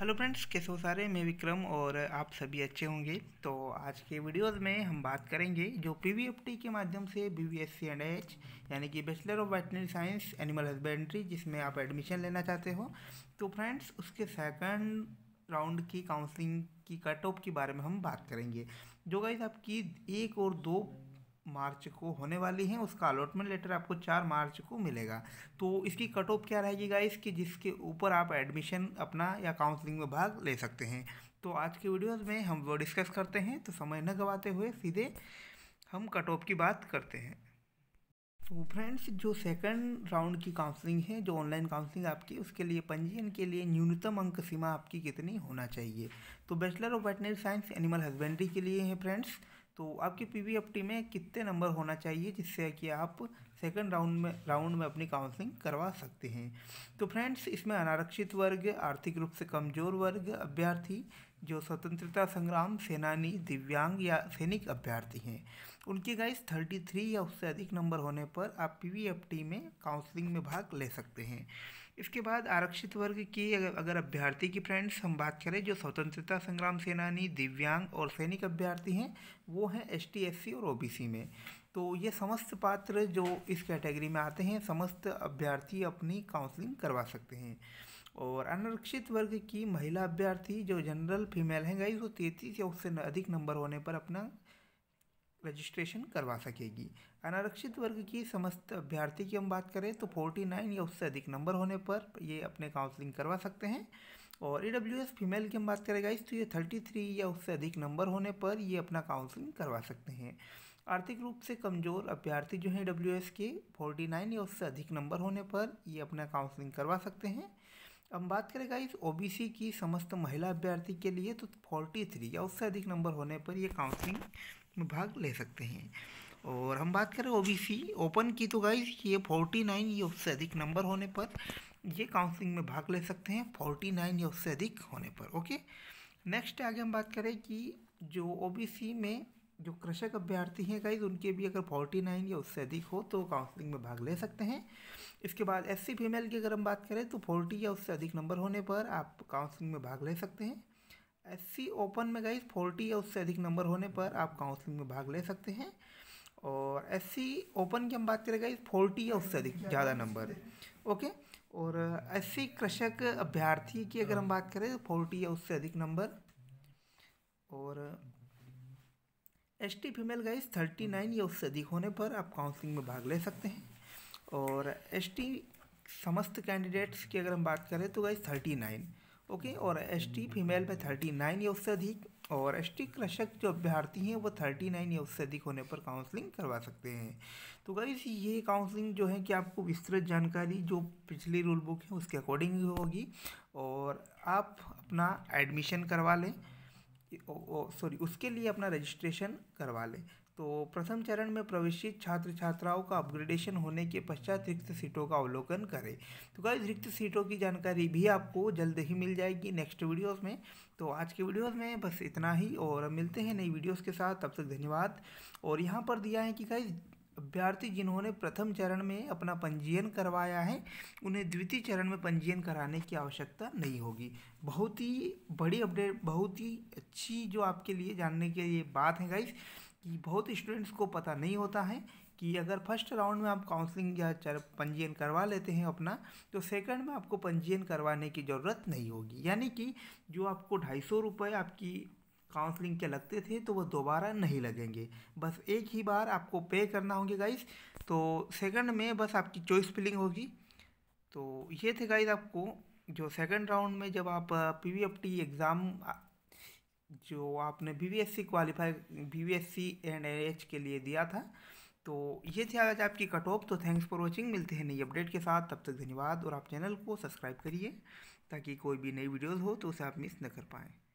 hello friends कैसे हो सारे मैं विक्रम और आप सभी अच्छे होंगे तो आज के वीडियोस में हम बात करेंगे जो पी के माध्यम से B V S C and H यानी कि bachelor of veterinary science animal husbandry जिसमें आप एडमिशन लेना चाहते हो तो फ्रेंड्स उसके सेकंड राउंड की काउंसलिंग की कट ऑफ के बारे में हम बात करेंगे जो गाइज आपकी एक और दो मार्च को होने वाली हैं उसका अलॉटमेंट लेटर आपको चार मार्च को मिलेगा तो इसकी कट ऑफ क्या रहेगी गाइस कि जिसके ऊपर आप एडमिशन अपना या काउंसलिंग में भाग ले सकते हैं तो आज के वीडियोस में हम वो डिस्कस करते हैं तो समय न गवाते हुए सीधे हम कट ऑफ की बात करते हैं तो फ्रेंड्स जो सेकंड राउंड की काउंसलिंग है जो ऑनलाइन काउंसलिंग आपकी उसके लिए पंजीयन के लिए न्यूनतम अंक सीमा आपकी कितनी होना चाहिए तो bachelor of veterinary science animal husbandry के लिए है फ्रेंड्स तो आपकी पी एफ टी में कितने नंबर होना चाहिए जिससे कि आप सेकंड राउंड में राउंड में अपनी काउंसलिंग करवा सकते हैं तो फ्रेंड्स इसमें अनारक्षित वर्ग आर्थिक रूप से कमज़ोर वर्ग अभ्यर्थी जो स्वतंत्रता संग्राम सेनानी दिव्यांग या सैनिक अभ्यर्थी हैं उनके गाइस 33 या उससे अधिक नंबर होने पर आप पी में काउंसलिंग में भाग ले सकते हैं इसके बाद आरक्षित वर्ग की अगर अभ्यर्थी की फ्रेंड्स हम बात करें जो स्वतंत्रता संग्राम सेनानी दिव्यांग और सैनिक अभ्यर्थी हैं वो हैं एस टी और ओ में तो ये समस्त पात्र जो इस कैटेगरी में आते हैं समस्त अभ्यर्थी अपनी काउंसलिंग करवा सकते हैं और अनारक्षित वर्ग की महिला अभ्यर्थी जो जनरल फीमेल हैं गई वो तैंतीस या उससे अधिक नंबर होने पर अपना रजिस्ट्रेशन करवा सकेगी अनारक्षित वर्ग की समस्त अभ्यर्थी की हम बात करें तो 49 या उससे अधिक नंबर होने पर ये अपने काउंसलिंग करवा सकते हैं और ई डब्ल्यू एस फीमेल की हम बात करें गाइस तो ये 33 या उससे अधिक नंबर होने पर ये अपना काउंसलिंग करवा सकते हैं आर्थिक रूप से कमज़ोर अभ्यर्थी जो हैं डब्ल्यू एस के नाइन या उससे अधिक नंबर होने पर ये अपना काउंसलिंग करवा सकते हैं अब बात करें गाइस ओबीसी की समस्त महिला अभ्यर्थी के लिए तो 43 या उससे अधिक नंबर होने पर ये काउंसलिंग में भाग ले सकते हैं और हम बात करें ओबीसी ओपन की तो गाइज ये फोर्टी नाइन या उससे अधिक नंबर होने पर ये काउंसलिंग में भाग ले सकते हैं फोर्टी नाइन या उससे अधिक होने पर ओके नेक्स्ट आगे हम बात करें कि जो ओबीसी में जो कृषक अभ्यर्थी हैं गाइज उनके भी अगर फोर्टी नाइन या उससे अधिक हो तो काउंसलिंग में भाग ले सकते हैं इसके बाद एस फीमेल की अगर हम बात करें तो फोर्टी या उससे अधिक नंबर होने पर आप काउंसलिंग में भाग ले सकते हैं एससी ओपन में गई फोर्टी या उससे अधिक नंबर होने पर आप काउंसलिंग में भाग ले सकते हैं और एससी ओपन की हम बात करें गई फोर्टी या उससे अधिक ज़्यादा नंबर ओके और एससी कृषक अभ्यर्थी की अगर हम बात करें तो फोर्टी या उससे अधिक नंबर और S T female guys thirty nine या उससे अधिक होने पर आप काउंसलिंग में भाग ले सकते हैं और एस टी समस्त कैंडिडेट्स की अगर हम बात करें तो गाइस थर्टी नाइन ओके और एस टी फीमेल में थर्टी नाइन या उससे अधिक और एस टी कृषक जो अभ्यर्थी हैं वो थर्टी नाइन या उससे अधिक होने पर काउंसलिंग करवा सकते हैं तो गाइस ये काउंसलिंग जो है कि आपको विस्तृत जानकारी जो पिछली रूल बुक है उसके अकॉर्डिंग होगी और आप अपना एडमिशन करवा लें सॉरी उसके लिए अपना रजिस्ट्रेशन करवा लें तो प्रथम चरण में प्रवेशित छात्र छात्राओं का अपग्रेडेशन होने के पश्चात रिक्त सीटों का अवलोकन करें तो गाइज रिक्त सीटों की जानकारी भी आपको जल्द ही मिल जाएगी नेक्स्ट वीडियोस में तो आज के वीडियोस में बस इतना ही और मिलते हैं नई वीडियोस के साथ तब तक धन्यवाद और यहाँ पर दिया है कि गाइज अभ्यर्थी जिन्होंने प्रथम चरण में अपना पंजीयन करवाया है उन्हें द्वितीय चरण में पंजीयन कराने की आवश्यकता नहीं होगी बहुत ही बड़ी अपडेट बहुत ही अच्छी जो आपके लिए जानने के लिए बात है गाइज़ कि बहुत स्टूडेंट्स को पता नहीं होता है कि अगर फर्स्ट राउंड में आप काउंसलिंग या चर पंजीयन करवा लेते हैं अपना तो सेकंड में आपको पंजीयन करवाने की ज़रूरत नहीं होगी यानी कि जो आपको ढाई सौ रुपये आपकी काउंसलिंग के लगते थे तो वो दोबारा नहीं लगेंगे बस एक ही बार आपको पे करना होंगे गाइस तो सेकंड में बस आपकी चॉइस फिलिंग होगी तो ये थे गाइस आपको जो सेकंड राउंड में जब आप पी uh, एग्ज़ाम जो आपने B B S C qualify B B S C and H के लिए दिया था तो ये थी आज आपकी कट ऑफ तो थैंक्स फॉर वॉचिंग मिलते हैं नई अपडेट के साथ तब तक धन्यवाद और आप चैनल को सब्सक्राइब करिए ताकि कोई भी नई वीडियोज़ हो तो उसे आप मिस न कर पाएँ